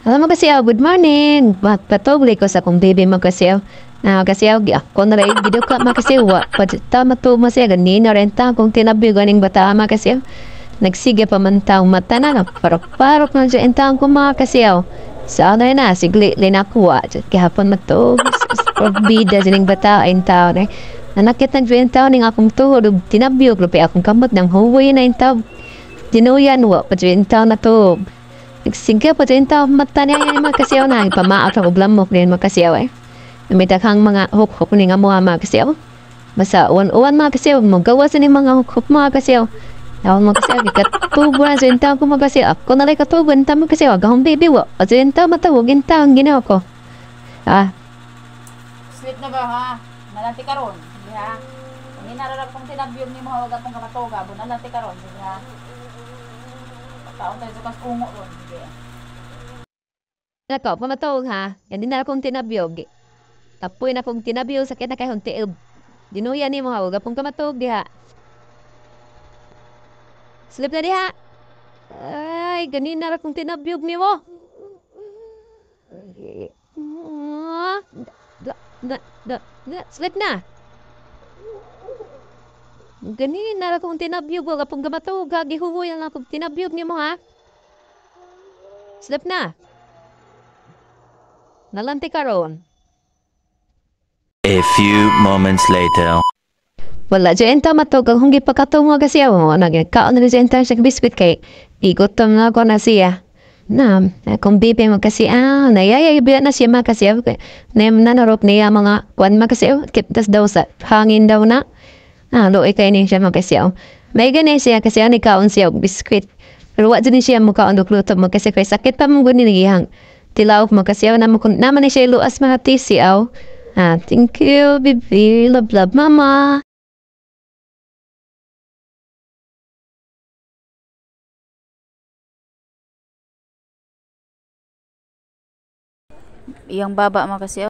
Alam mo kasi, oh, good morning. Pat patugli ko sa kong baby mo kasi, oh. Ah, na kasi, oh, ako na rin, gido ka ma kasi, wa. Patama to mo siya, ganin na renta kung tinabi ganing bata ma kasi, oh. Nagsiga pa man taong mata na, no. parok-parok na dyan taong ko mga kasi, oh. Sana ano na, sigli linakuwa. Kahapon mato, probida dyan bata, ay tao na. Eh. Nanakit na dyan tao ng akong tuhod, tinabiyog, lupi akong kamot ng huway na yung tao. Dinuyan, wa, pa dyan tao na tuhod. Sigka po din tao matanya yan makasiyaw na pamaat ang ublam mo din makasiyaw eh. Namitakang mga hukhop ni nga mga makasiyaw. Basta uwan-uwan makasiyaw mo gawasan ni mga hukhop makasiyaw. Awan mo kasi ako katubo na zinta ko mo kasi ako nalay katubo nta mo kasi ako ang baby wo. Zinta matawag nta ang ginawa ko. Ah. Sleep na ba ha? Malati ka ron. Hindi ha? Hindi nararap kong tinabiyog ni mga huwag akong kamatoga. Bunalanti ka ron. Hindi ha? Taon na ito kas kungo ron. ha. Yan din na akong tinabyog. Eh. Tapoy na kong tinabiyog, sakit na kay hong Dinuya ni mo ha, huwag pong kamatog diha. Slip na diha. Ay, ganin na akong tinabyog ni mo. Ah, da, da, da, da, slip na. Gani na akong tinabyog ko kapag gamatog ha. Gihuhoy lang akong tinabyog niyo mo ha. Slip na. Nalanti ka ron. A few moments later. Wala dyan enta matog ang hunggi pagkatungo kasi ako. Nagkaon na dyan enta siya biscuit cake. Igutom na ako na siya. Na, kung bibi mo kasi, ah, nayayayabya na siya ma kasi, ah, na nanarop niya mga kwan ma kasi, ah, kiptas daw sa hangin daw na. Ah, lo ikay ni siya makasiyaw. May gani siya kasi ni kaon siya og biskuit. Pero wa siya mukha og luto mo kasi kay sakit pa mong guni nagihang. Tilaw makasiyaw na mo naman siya luas mahati siyaw. Ah, thank you, baby. Love, love, mama. Yang baba makasiyaw.